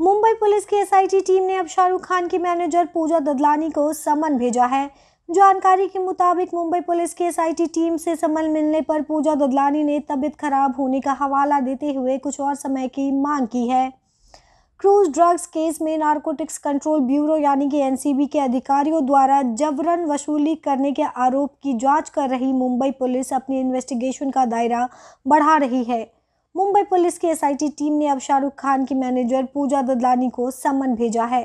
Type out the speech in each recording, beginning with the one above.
Mumbai police की SIT team ने अब शाहरुख खान की मैनेजर पूजा ददलानी को समन भेजा है जानकारी के मुताबिक मुंबई पुलिस की एसआईटी टीम से समन मिलने पर पूजा ददलानी ने तबीयत खराब होने का हवाला देते हुए कुछ और समय की मांग की है क्रूज ड्रग्स केस में नारकोटिक्स कंट्रोल ब्यूरो यानी कि एनसीबी के अधिकारियों द्वारा जबरन वसूली करने के आरोप की जांच कर रही मुंबई पुलिस अपनी इन्वेस्टिगेशन का दायरा बढ़ा रही है मुंबई पुलिस की एसआईटी टीम ने अब शाहरुख खान की मैनेजर पूजा ददलानी को समन भेजा है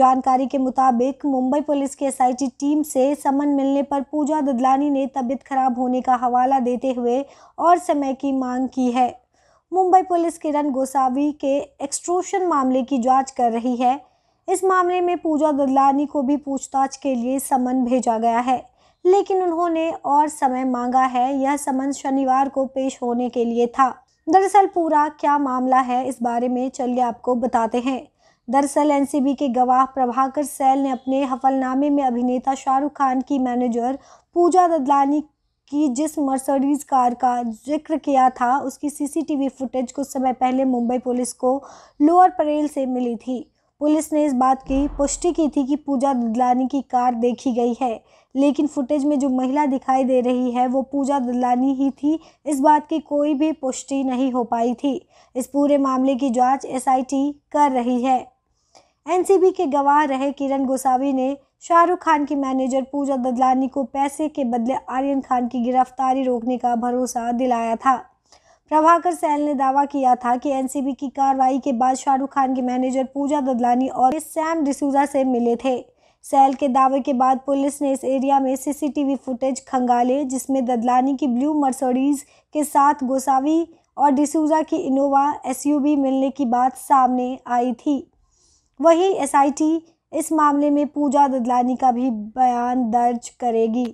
जानकारी के मुताबिक मुंबई पुलिस की एसआईटी टीम से समन मिलने पर पूजा ददलानी ने तबीयत खराब होने का हवाला देते हुए और समय की मांग की है मुंबई पुलिस किरण गोसावी के एक्सट्रूशन मामले की जांच कर रही है इस मामले में पूजा ददलानी को भी पूछताछ के लिए समन भेजा गया है लेकिन उन्होंने और समय मांगा है यह समन शनिवार को पेश होने के लिए था दरअसल पूरा क्या मामला है इस बारे में चलिए आपको बताते हैं दरअसल एनसीबी के गवाह प्रभाकर सैल ने अपने हफलनामे में अभिनेता शाहरुख खान की मैनेजर पूजा ददलानी की जिस मर्सडीज कार का जिक्र किया था उसकी सीसीटीवी फुटेज कुछ समय पहले मुंबई पुलिस को लोअर परेल से मिली थी पुलिस ने इस बात की पुष्टि की थी कि पूजा ददलानी की कार देखी गई है लेकिन फुटेज में जो महिला दिखाई दे रही है वो पूजा ददलानी ही थी इस बात की कोई भी पुष्टि नहीं हो पाई थी इस पूरे मामले की जांच एसआईटी कर रही है एनसीबी के गवाह रहे किरण गोसावी ने शाहरुख खान की मैनेजर पूजा ददलानी को पैसे के बदले आर्यन खान की गिरफ्तारी रोकने का भरोसा दिलाया था प्रभाकर सैल ने दावा किया था कि एनसीबी की कार्रवाई के बाद शाहरुख खान के मैनेजर पूजा ददलानी और सैम डिसूजा से मिले थे सैल के दावे के बाद पुलिस ने इस एरिया में सीसीटीवी फुटेज खंगाले जिसमें ददलानी की ब्लू मर्सडीज के साथ गोसावी और डिसूजा की इनोवा एसयूवी मिलने की बात सामने आई थी वही एसआईटी इस मामले में पूजा ददलानी का भी बयान दर्ज करेगी